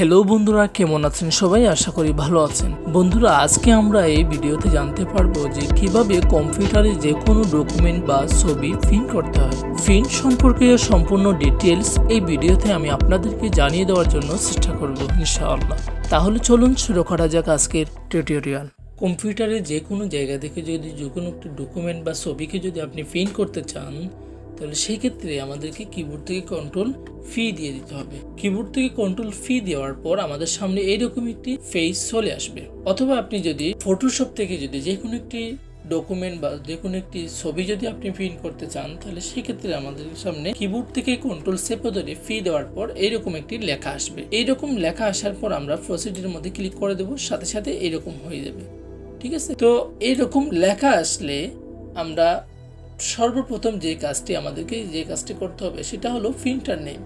hello বন্ধুরা কেমন আছেন সবাই আশা করি ভালো আছেন বন্ধুরা আজকে আমরা এই ভিডিওতে জানতে পারবো যে কিভাবে কম্পিউটারে যে কোনো ডকুমেন্ট বা ছবি প্রিন্ট করতে হয় প্রিন্ট সম্পর্কে সম্পূর্ণ ডিটেলস এই ভিডিওতে আমি আপনাদেরকে জানিয়ে দেওয়ার জন্য চেষ্টা করব ইনশাআল্লাহ তাহলে চলুন শুরু করা যাক আজকের টিউটোরিয়াল কম্পিউটারে যে কোনো জায়গা থেকে যদি যে কোনো একটি ডকুমেন্ট বা ছবিকে যদি আপনি প্রিন্ট করতে চান তাহলে সেই ক্ষেত্রে আমাদেরকে কিবোর্ড থেকে কন্ট্রোল ফি দিয়ে দিতে হবে কিবোর্ড থেকে কন্ট্রোল ফি দেওয়ার পর আমাদের সামনে এইরকম একটি ফেস চলে আসবে অথবা আপনি যদি ফটোশপ থেকে যদি যে কোনো একটি ডকুমেন্ট বা যে কোনো একটি ছবি যদি আপনি প্রিন্ট করতে চান তাহলে সেক্ষেত্রে আমাদের সামনে কিবোর্ড থেকে কন্ট্রোল চেপে ধরে ফি দেওয়ার পর এইরকম একটি লেখা আসবে এইরকম লেখা আসার পর আমরা প্রসিডির মধ্যে ক্লিক করে দেব সাথে সাথে এরকম হয়ে যাবে ঠিক আছে তো এইরকম লেখা আসলে আমরা সর্বপ্রথম যে কাজটি আমাদেরকে যে কাজটি করতে হবে সেটা হলো ফিল্টার নেম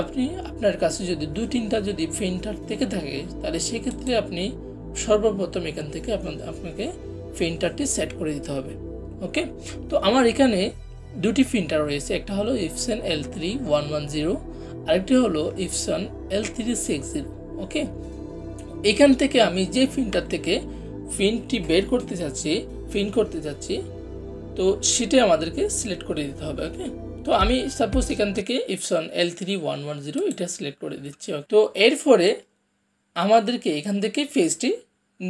আপনি আপনার কাছে যদি দু তিনটা যদি ফিল্টার থেকে থাকে তাহলে সেক্ষেত্রে আপনি সর্বপ্রথম এখান থেকে আপনাকে ফিল্টারটি সেট করে দিতে হবে ওকে তো আমার এখানে দুটি ফিল্টার রয়েছে একটা হলো Epson L three one one zero আরেকটি হলো Epson L three six zero okay এখান থেকে আমি যে ফিন্টার থেকে ফিনটি বের করতে চাচ্ছি ফিন করতে চাচ্ছি তো সেটি আমাদেরকে সিলেক্ট করে দিতে হবে ওকে তো আমি সাপোজ এখান থেকে Epson L three one one zero এটা সিলেক্ট করে দিচ্ছি তো এরপরে আমাদেরকে এখান থেকে ফেজটি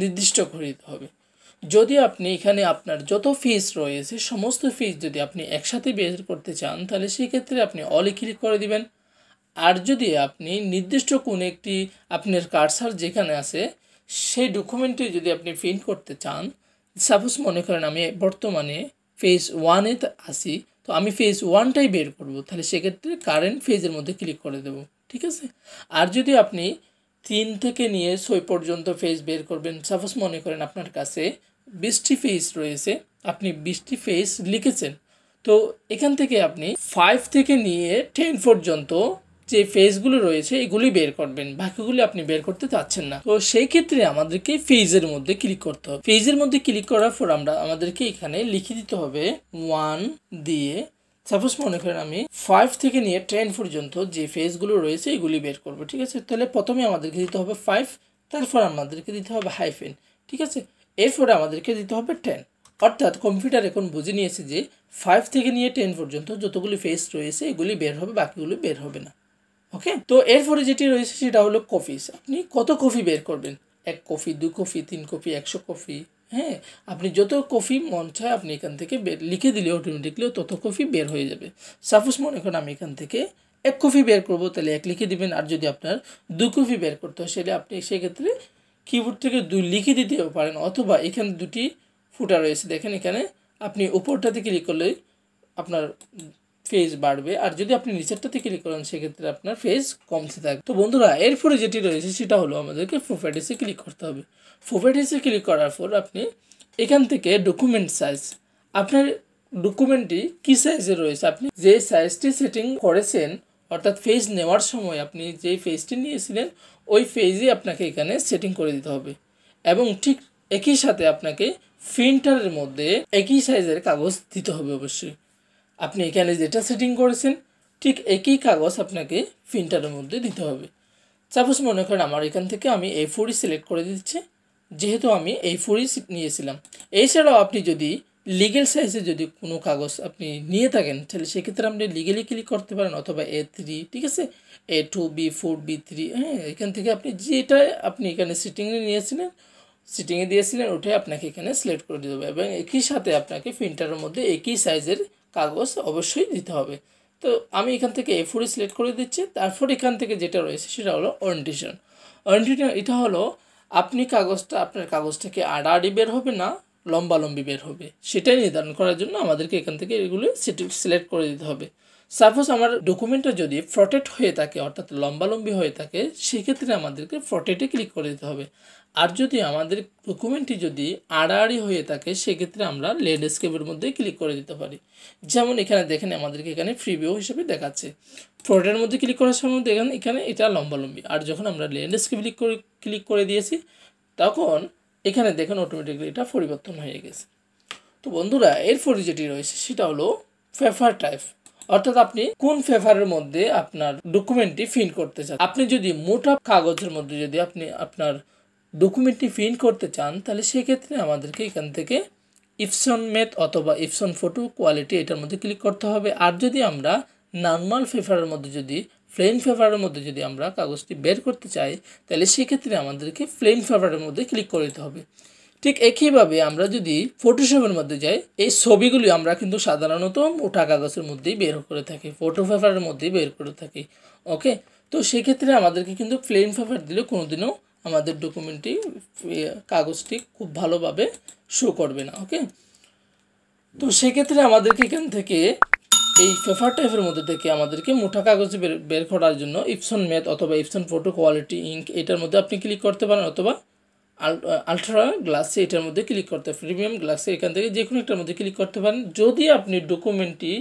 নির্দিষ্ট করে দিতে হবে যদি আপনি এখানে আপনার যত ফিজ রয়েছে সমস্ত ফিজ যদি আপনি একসাথে বের করতে চান তাহলে সেক্ষেত্রে আপনি অলি ক্লিক করে দিবেন আর যদি আপনি নির্দিষ্ট কোনো একটি আপনার কার্সার যেখানে আছে সেই ডকুমেন্টটি যদি আপনি প্রিন্ট করতে চান সাপোজ মনে করেন আমি বর্তমানে ফেজ ওয়ানে আসি তো আমি ফেজ ওয়ানটাই বের করব তাহলে সেক্ষেত্রে কারেন্ট ফেজের মধ্যে ক্লিক করে দেব ঠিক আছে আর যদি আপনি তিন থেকে নিয়ে ছয় পর্যন্ত ফেজ বের করবেন সাপোজ মনে করেন আপনার কাছে বৃষ্টি ফেজ রয়েছে আপনি বৃষ্টি ফেজ লিখেছেন তো এখান থেকে আপনি ফাইভ থেকে নিয়ে টেন পর্যন্ত যে ফেজগুলো রয়েছে এগুলি বের করবেন বাকিগুলি আপনি বের করতে চাচ্ছেন না তো সেই ক্ষেত্রে আমাদেরকে ফেজের মধ্যে ক্লিক করতে হবে ফেজের মধ্যে ক্লিক করার পর আমরা আমাদেরকে এখানে লিখে দিতে হবে ওয়ান দিয়ে সাপোজ মনে করেন আমি ফাইভ থেকে নিয়ে টেন পর্যন্ত যে ফেজগুলো রয়েছে এগুলি বের করবো ঠিক আছে তাহলে প্রথমে আমাদেরকে দিতে হবে ফাইভ তারপর আমাদেরকে দিতে হবে হাইফেন ঠিক আছে এরপরে আমাদেরকে দিতে হবে টেন অর্থাৎ কম্পিউটার এখন বুঝে নিয়েছে যে ফাইভ থেকে নিয়ে টেন পর্যন্ত যতগুলি ফেস রয়েছে এগুলি বের হবে বাকিগুলি বের হবে না ওকে তো এরপরে যেটি রয়েছে সেটা হলো কফিস আপনি কত কফি বের করবেন এক কফি দু কফি তিন কফি একশো কফি হ্যাঁ আপনি যত কফি মন চায় আপনি এখান থেকে বের লিখে দিলে অটোমেটিকলিও তত কফি বের হয়ে যাবে সাপোজ মনে করেন আমি এখান থেকে এক কফি বের করবো তাহলে এক লিখে দিবেন আর যদি আপনার দু কফি বের করতে হয় সেটা আপনি সেক্ষেত্রে কিবোর্ড থেকে দুই লিখে দিতেও পারেন অথবা এখানে দুটি ফুটা রয়েছে দেখেন এখানে আপনি উপরটাতে ক্লিক করলে আপনার ফেজ বাড়বে আর যদি আপনি থেকে ক্লিক করেন সেক্ষেত্রে আপনার ফেজ কমতে থাকবে তো বন্ধুরা এরপরে যেটি রয়েছে সেটা হলো আমাদেরকে প্রোপার্টিসে ক্লিক করতে হবে প্রোপার্টিসে ক্লিক করার পর আপনি এখান থেকে ডকুমেন্ট সাইজ আপনার ডকুমেন্টটি কী সাইজে রয়েছে আপনি যে সাইজটি সেটিং করেছেন অর্থাৎ ফেজ নেওয়ার সময় আপনি যে ফেজটি নিয়েছিলেন ওই ফেজই আপনাকে এখানে সেটিং করে দিতে হবে এবং ঠিক একই সাথে আপনাকে প্রিন্টারের মধ্যে একই সাইজের কাগজ দিতে হবে অবশ্যই আপনি এখানে যেটা সেটিং করেছেন ঠিক একই কাগজ আপনাকে প্রিন্টারের মধ্যে দিতে হবে সাপোজ মনে করেন আমার এখান থেকে আমি এই ফোরই সিলেক্ট করে দিচ্ছি যেহেতু আমি এই ফোরই নিয়েছিলাম এছাড়াও আপনি যদি লিগেল সাইজে যদি কোনো কাগজ আপনি নিয়ে থাকেন তাহলে সেক্ষেত্রে আপনি লিগেলি ক্লিক করতে পারেন অথবা এ থ্রি ঠিক আছে A two B four B three হ্যাঁ এখান থেকে আপনি যেটা আপনি এখানে সিটিংয়ে নিয়েছিলেন সিটিংয়ে দিয়েছিলেন ওটাই আপনাকে এখানে সিলেক্ট করে দিতে হবে এবং একই সাথে আপনাকে প্রিন্টারের মধ্যে একই সাইজের কাগজ অবশ্যই দিতে হবে তো আমি এখান থেকে এ ফোরে সিলেক্ট করে দিচ্ছি তারপর এখান থেকে যেটা রয়েছে সেটা হলো অরিয়েন্টেশন অরিয়েন্টেশন এটা হলো আপনি কাগজটা আপনার কাগজ থেকে আড়াআড়ি বের হবে না লম্বালম্বি বের হবে সেটাই নির্ধারণ করার জন্য আমাদেরকে এখান থেকে এগুলো সিলেক্ট করে দিতে হবে সাপোজ আমার ডকুমেন্টটা যদি ফ্রটেট হয়ে থাকে অর্থাৎ লম্বালম্বি হয়ে থাকে সেক্ষেত্রে আমাদেরকে ফ্রটেটে ক্লিক করে দিতে হবে আর যদি আমাদের ডকুমেন্টটি যদি আড়াআড়ি হয়ে থাকে সেক্ষেত্রে আমরা ল্যান্ডস্কেপের মধ্যে ক্লিক করে দিতে পারি যেমন এখানে দেখেন আমাদেরকে এখানে প্রিভিউ হিসেবে দেখাচ্ছে ফ্রডের মধ্যে ক্লিক করার সময় দেখেন এখানে এটা লম্বালম্বি আর যখন আমরা ল্যান্ডস্কেপ ক্লিক করে ক্লিক করে দিয়েছি তখন এখানে দেখেন অটোমেটিকলি এটা পরিবর্তন হয়ে গেছে তো বন্ধুরা এরপরে যেটি রয়েছে সেটা হলো ফেফার টাইপ অর্থাৎ আপনি কোন ফেভারের মধ্যে আপনার ডকুমেন্টটি ফিল করতে চান আপনি যদি মোটা কাগজের মধ্যে যদি আপনি আপনার ডকুমেন্টটি প্রিন্ট করতে চান তাহলে সেক্ষেত্রে আমাদেরকে এখান থেকে ইপসন মেথ অথবা ইপসন ফটো কোয়ালিটি এটার মধ্যে ক্লিক করতে হবে আর যদি আমরা নর্মাল পেপারের মধ্যে যদি প্লেন পেপারের মধ্যে যদি আমরা কাগজটি বের করতে চাই তাহলে সেক্ষেত্রে আমাদেরকে প্লেন পেপারের মধ্যে ক্লিক করে দিতে হবে ঠিক একইভাবে আমরা যদি ফটোশপের মধ্যে যাই এই ছবিগুলি আমরা কিন্তু সাধারণত মোটা কাগজের মধ্যেই বের করে থাকি ফটো পেপারের মধ্যেই বের করে থাকি ওকে তো সেক্ষেত্রে আমাদেরকে কিন্তু প্লেন পেপার দিলে কোনোদিনও আমাদের ডকুমেন্টটি কাগজটি খুব ভালোভাবে শো করবে না ওকে তো সেক্ষেত্রে আমাদেরকে এখান থেকে এই পেপার টাইপের মধ্যে থেকে আমাদেরকে মোটা কাগজে বের করার জন্য ইপসন ম্যাথ অথবা ইপসন ফটো কোয়ালিটি ইঙ্ক এটার মধ্যে আপনি ক্লিক করতে পারেন অথবা আলট্রা গ্লাসে এটার মধ্যে ক্লিক করতে প্রিমিয়াম গ্লাসে এখান থেকে যে কোনো একটার মধ্যে ক্লিক করতে পারেন যদি আপনি ডকুমেন্টটি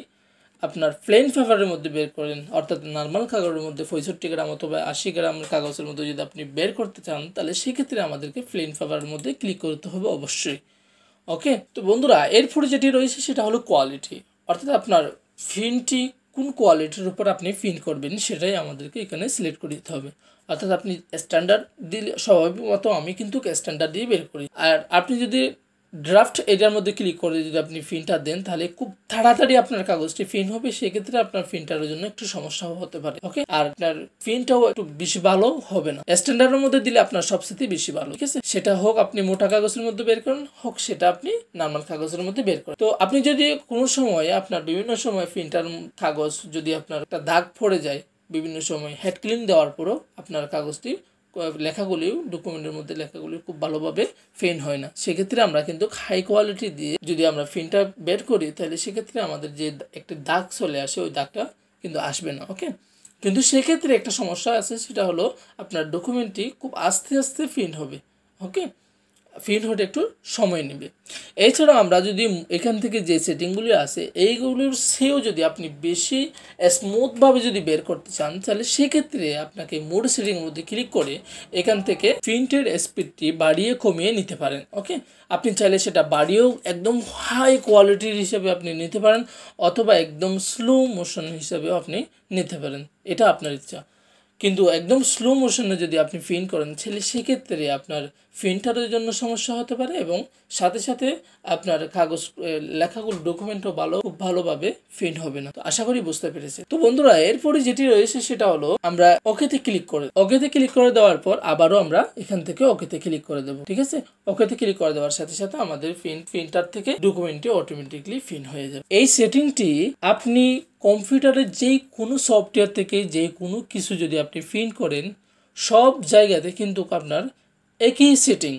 আপনার প্লেন ফেভারের মধ্যে বের করেন অর্থাৎ নর্মাল কাগজের মধ্যে পঁয়ষট্টি গ্রাম অথবা আশি গ্রাম কাগজের মধ্যে যদি আপনি বের করতে চান তাহলে সেক্ষেত্রে আমাদেরকে প্লেন ফেভারের মধ্যে ক্লিক করতে হবে অবশ্যই ওকে তো বন্ধুরা এরপরে যেটি রয়েছে সেটা হলো কোয়ালিটি অর্থাৎ আপনার ফিনটি কোন কোয়ালিটির উপর আপনি ফিন করবেন সেটাই আমাদেরকে এখানে সিলেক্ট করে দিতে হবে অর্থাৎ আপনি স্ট্যান্ডার্ড দিলে স্বাভাবিক মতো আমি কিন্তু স্ট্যান্ডার্ড দিয়ে বের করি আর আপনি যদি ড্রাফট এরিয়ার মধ্যে ক্লিক করে যদি আপনি ফিনটা দেন তাহলে খুব তাড়াতাড়ি আপনার কাগজটি ফিন হবে সেক্ষেত্রে আপনার ফিনটার জন্য একটু সমস্যা হতে পারে ওকে আর আপনার ফিনটাও একটু বেশি ভালো হবে না স্ট্যান্ডার্ডের মধ্যে দিলে আপনার সবচেয়ে বেশি ভালো ঠিক আছে সেটা হোক আপনি মোটা কাগজের মধ্যে বের করেন হোক সেটা আপনি নর্মাল কাগজের মধ্যে বের করেন তো আপনি যদি কোনো সময় আপনার বিভিন্ন সময় ফিনটার কাগজ যদি আপনার একটা দাগ পড়ে যায় বিভিন্ন সময় হেড ক্লিন দেওয়ার পরও আপনার কাগজটি লেখাগুলিও ডকুমেন্টের মধ্যে লেখাগুলি খুব ভালোভাবে ফেন হয় না সেক্ষেত্রে আমরা কিন্তু হাই কোয়ালিটি দিয়ে যদি আমরা ফিনটা বের করি তাহলে সেক্ষেত্রে আমাদের যে একটি দাগ চলে আসে ওই দাগটা কিন্তু আসবে না ওকে কিন্তু সেক্ষেত্রে একটা সমস্যা আছে সেটা হলো আপনার ডকুমেন্টটি খুব আস্তে আস্তে প্রিন্ট হবে ওকে ফিল হতে একটু সময় নেবে এছাড়াও আমরা যদি এখান থেকে যে সেটিংগুলি আছে এইগুলোর সেও যদি আপনি বেশি স্মুথভাবে যদি বের করতে চান তাহলে সেক্ষেত্রে আপনাকে মোড সেটিংয়ের মধ্যে ক্লিক করে এখান থেকে প্রিন্টের স্পিডটি বাড়িয়ে কমিয়ে নিতে পারেন ওকে আপনি চাইলে সেটা বাড়িয়েও একদম হাই কোয়ালিটির হিসেবে আপনি নিতে পারেন অথবা একদম স্লো মোশন হিসেবেও আপনি নিতে পারেন এটা আপনার ইচ্ছা কিন্তু একদম স্লো মোশনে যদি আপনি প্রিন্ট করেন ছেলে সেক্ষেত্রে আপনার প্রিন্টারের জন্য সমস্যা হতে পারে এবং সাথে সাথে আপনার কাগজ লেখাগুলো ডকুমেন্টও ভালো খুব ভালোভাবে প্রিন্ট হবে না তো আশা করি বুঝতে পেরেছে তো বন্ধুরা এরপরে যেটি রয়েছে সেটা হলো আমরা ওকেতে ক্লিক করে ওকেতে ক্লিক করে দেওয়ার পর আবারও আমরা এখান থেকে ওকেতে ক্লিক করে দেবো ঠিক আছে ওকেতে ক্লিক করে দেওয়ার সাথে সাথে আমাদের প্রিন্ট প্রিন্টার থেকে ডকুমেন্টটি অটোমেটিকলি প্রিন্ট হয়ে যাবে এই সেটিংটি আপনি কম্পিউটারের যে কোনো সফটওয়্যার থেকে যে কোনো কিছু যদি আপনি প্রিন্ট করেন সব জায়গাতে কিন্তু আপনার একই সেটিং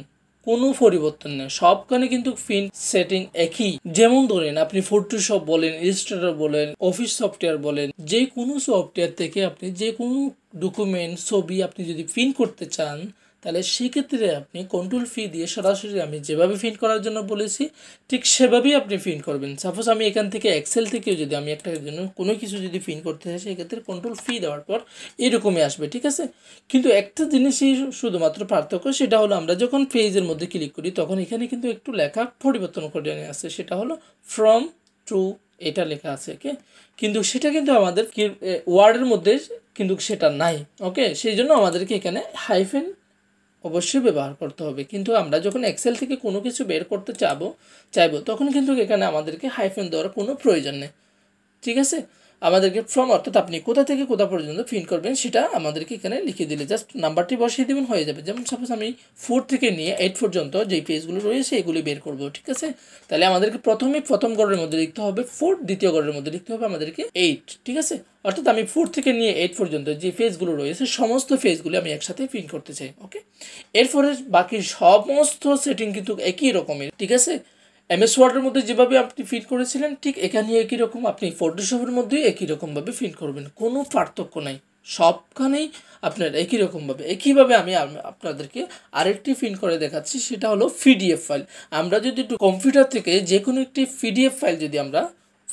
কোনো পরিবর্তন নেই সবখানে কিন্তু ফিন সেটিং একই যেমন ধরেন আপনি ফটোশপ বলেন ইলিস্ট্রেটর বলেন অফিস সফটওয়্যার বলেন যে কোনো সফটওয়্যার থেকে আপনি যে কোনো ডকুমেন্ট ছবি আপনি যদি প্রিন্ট করতে চান তাহলে সেক্ষেত্রে আপনি কন্ট্রোল ফি দিয়ে সরাসরি আমি যেভাবে ফিন করার জন্য বলেছি ঠিক সেভাবেই আপনি ফিন করবেন সাপোজ আমি এখান থেকে এক্সেল থেকেও যদি আমি একটা জন্য কোনো কিছু যদি ফিন করতে চাই সেক্ষেত্রে কন্ট্রোল ফি দেওয়ার পর এরকমই আসবে ঠিক আছে কিন্তু একটা জিনিসই শুধুমাত্র পার্থক্য সেটা হলো আমরা যখন পেজের মধ্যে ক্লিক করি তখন এখানে কিন্তু একটু লেখা পরিবর্তন করে নিয়ে আসছে সেটা হলো ফ্রম টু এটা লেখা আছে ওকে কিন্তু সেটা কিন্তু আমাদের ওয়ার্ডের মধ্যে কিন্তু সেটা নাই ওকে সেই জন্য আমাদেরকে এখানে হাইফেন অবশ্যই ব্যবহার করতে হবে কিন্তু আমরা যখন এক্সেল থেকে কোনো কিছু বের করতে চাবো চাইবো তখন কিন্তু এখানে আমাদেরকে হাইফেন দেওয়ার কোনো প্রয়োজন নেই ঠিক আছে আমাদেরকে ফ্রম অর্থাৎ আপনি কোথা থেকে কোথা পর্যন্ত ফিন করবেন সেটা আমাদেরকে এখানে লিখে দিলে জাস্ট নাম্বারটি বসিয়ে দেবেন হয়ে যাবে যেমন সাপোজ আমি ফোর থেকে নিয়ে এইট পর্যন্ত যেই পেজগুলো রয়েছে এগুলি বের করব ঠিক আছে তাহলে আমাদেরকে প্রথমে প্রথম গড়ের মধ্যে লিখতে হবে ফোর দ্বিতীয় গড়ের মধ্যে লিখতে হবে আমাদেরকে এইট ঠিক আছে অর্থাৎ আমি ফোর থেকে নিয়ে এইট পর্যন্ত যে ফেজগুলো রয়েছে সমস্ত ফেজগুলি আমি একসাথে ফিন করতে চাই ওকে এরপরে বাকি সমস্ত সেটিং কিন্তু একই রকমের ঠিক আছে এমএস ওয়ার্ডের মধ্যে যেভাবে আপনি ফিল করেছিলেন ঠিক এখানে একই রকম আপনি ফটোশপের মধ্যেই একই রকমভাবে ফিল করবেন কোনো পার্থক্য নাই সবখানেই আপনার একই রকমভাবে একইভাবে আমি আপনাদেরকে আরেকটি ফিল করে দেখাচ্ছি সেটা হলো পিডিএফ ফাইল আমরা যদি একটু কম্পিউটার থেকে যে কোনো একটি পিডিএফ ফাইল যদি আমরা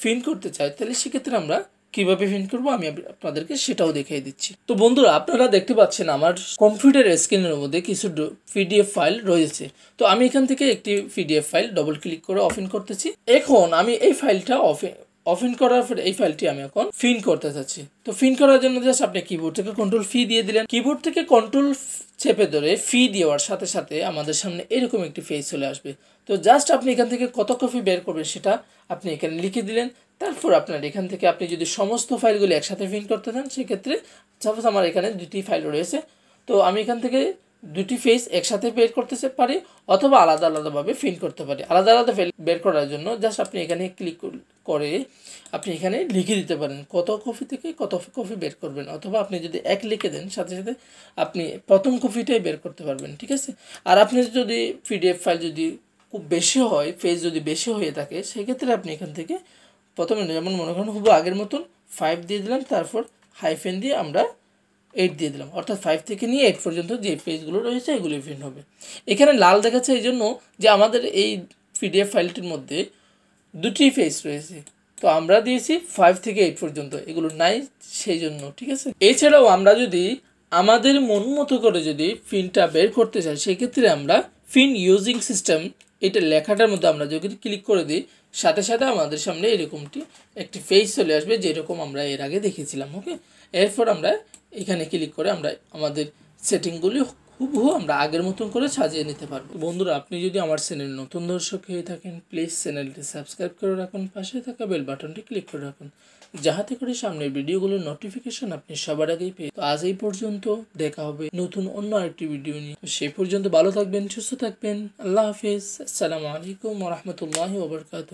ফিল করতে চাই তাহলে সেক্ষেত্রে আমরা কিভাবে প্রিন্ট করবো আমি আপনাদেরকে সেটাও দেখিয়ে দিচ্ছি তো বন্ধুরা আপনারা দেখতে পাচ্ছেন আমার কম্পিউটার স্ক্রিনের মধ্যে কিছু পিডিএফ ফাইল রয়েছে তো আমি এখান থেকে একটি পিডিএফ ফাইল ডবল ক্লিক করে ওপেন করতেছি এখন আমি এই ফাইলটা অফে ওপেন করার পরে এই ফাইলটি আমি এখন ফিন করতে চাচ্ছি তো ফিন করার জন্য জাস্ট আপনি কিবোর্ড থেকে কন্ট্রোল ফি দিয়ে দিলেন কিবোর্ড থেকে কন্ট্রোল চেপে ধরে ফি দেওয়ার সাথে সাথে আমাদের সামনে এরকম একটি ফেস চলে আসবে তো জাস্ট আপনি এখান থেকে কত কপি বের করবেন সেটা আপনি এখানে লিখে দিলেন তারপর আপনার এখান থেকে আপনি যদি সমস্ত ফাইলগুলি একসাথে ফিন করতে চান সেক্ষেত্রে সাপোজ আমার এখানে দুটি ফাইল রয়েছে তো আমি এখান থেকে দুটি ফেস একসাথে বের করতে পারি অথবা আলাদা আলাদাভাবে ফিন করতে পারি আলাদা আলাদা ফেল বের করার জন্য জাস্ট আপনি এখানে ক্লিক করুন পরে আপনি এখানে লিখে দিতে পারেন কত কপি থেকে কত কপি বের করবেন অথবা আপনি যদি এক লিখে দেন সাথে সাথে আপনি প্রথম কপিটাই বের করতে পারবেন ঠিক আছে আর আপনি যদি পিডিএফ ফাইল যদি খুব বেশি হয় পেজ যদি বেশি হয়ে থাকে সেক্ষেত্রে আপনি এখান থেকে প্রথমে যেমন মনে করেন হুব আগের মতন ফাইভ দিয়ে দিলাম তারপর হাইফেন দিয়ে আমরা এইট দিয়ে দিলাম অর্থাৎ ফাইভ থেকে নিয়ে এইট পর্যন্ত যে পেজগুলো রয়েছে এগুলি প্রিন্ট হবে এখানে লাল দেখাচ্ছে এই জন্য যে আমাদের এই পিডিএফ ফাইলটির মধ্যে দুটি ফেস রয়েছে তো আমরা দিয়েছি ফাইভ থেকে এইট পর্যন্ত এগুলো নাই সেই জন্য ঠিক আছে এছাড়াও আমরা যদি আমাদের মন মতো করে যদি ফিনটা বের করতে চাই সেক্ষেত্রে আমরা ফিন ইউজিং সিস্টেম এটা লেখাটার মধ্যে আমরা যদি ক্লিক করে দিই সাথে সাথে আমাদের সামনে এরকমটি একটি ফেস চলে আসবে যেরকম আমরা এর আগে দেখেছিলাম ওকে এরপর আমরা এখানে ক্লিক করে আমরা আমাদের সেটিংগুলি হুবহু আমরা আগের মতন করে সাজিয়ে নিতে পারবো বন্ধুরা আপনি যদি আমার চ্যানেল নতুন দর্শক হয়ে থাকেন প্লিজ চ্যানেলটি সাবস্ক্রাইব করে রাখুন পাশে থাকা বেল বাটনটি ক্লিক করে রাখুন যাহাতে করে সামনের ভিডিওগুলোর নোটিফিকেশন আপনি সবার আগেই পেয়ে তো আজ এই পর্যন্ত দেখা হবে নতুন অন্য আরেকটি ভিডিও নিয়ে সেই পর্যন্ত ভালো থাকবেন সুস্থ থাকবেন আল্লাহ হাফিজ আসসালামু আলাইকুম রহমতুল্লাহ ওবরকাত